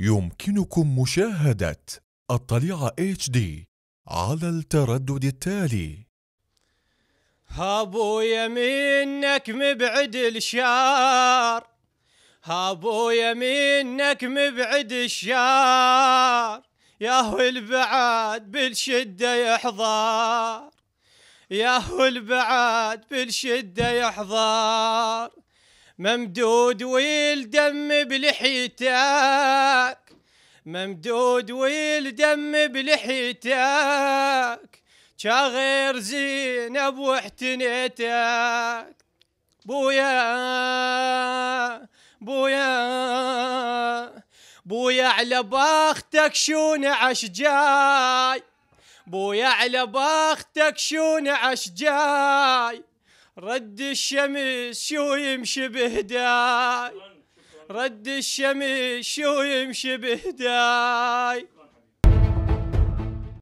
يمكنكم مشاهدة الطليعة HD على التردد التالي هابو يمينك مبعد الشار هابو يمينك مبعد الشار ياهو البعاد بالشدة يحضر ياهو البعاد بالشدة يحضر ممدود والدم بلحيتك ممدود والدم بلحيتك شاغير زينب واحتنيتك بويا بويا بويا على باختك شو نعش جاي بويا على باختك شو نعش جاي رد الشمس شو يمشي بهداي رد الشمس شو يمشي بهداي